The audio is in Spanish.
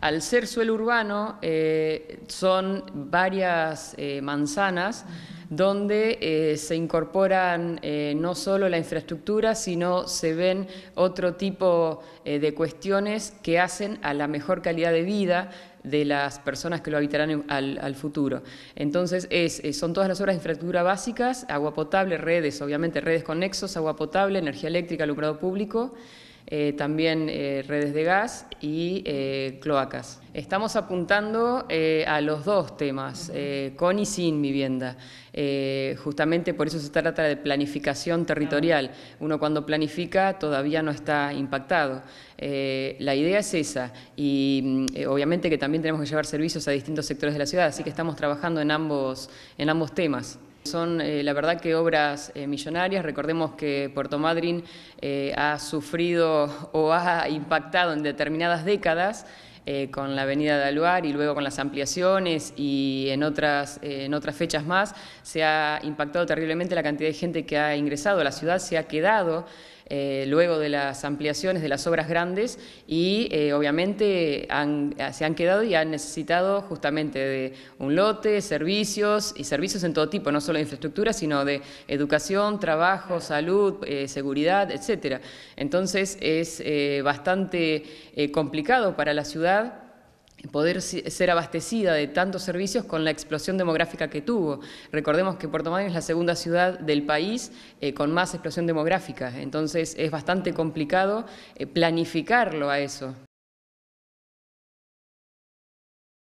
Al ser suelo urbano, eh, son varias eh, manzanas donde eh, se incorporan no solo la infraestructura, sino se ven otro tipo de cuestiones que hacen a la mejor calidad de vida de las personas que lo habitarán al, futuro. Entonces, son todas las obras de infraestructura básicas, agua potable, redes, obviamente redes conexos, agua potable, energía eléctrica, alumbrado público, eh, también eh, redes de gas y eh, cloacas. Estamos apuntando a los dos temas, con y sin vivienda. justamente por eso se trata de planificación territorial. Uno cuando planifica todavía no está impactado. la idea es esa y mm, obviamente que también tenemos que llevar servicios a distintos sectores de la ciudad, así que estamos trabajando en ambos, en ambos temas. Son, eh, la verdad, que obras eh, millonarias. Recordemos que Puerto Madryn eh, ha sufrido o ha impactado en determinadas décadas con la avenida de Aluar y luego con las ampliaciones y en otras, en otras fechas más, se ha impactado terriblemente la cantidad de gente que ha ingresado a la ciudad, se ha quedado eh, luego de las ampliaciones de las obras grandes y eh, obviamente eh, se han quedado y han necesitado justamente de un lote, servicios y servicios en todo tipo, no solo de infraestructura, sino de educación, trabajo, salud, seguridad, etcétera. Entonces es bastante complicado para la ciudad poder ser abastecida de tantos servicios con la explosión demográfica que tuvo. Recordemos que Puerto Madryn es la segunda ciudad del país eh, con más explosión demográfica, entonces es bastante complicado eh, planificarlo a eso.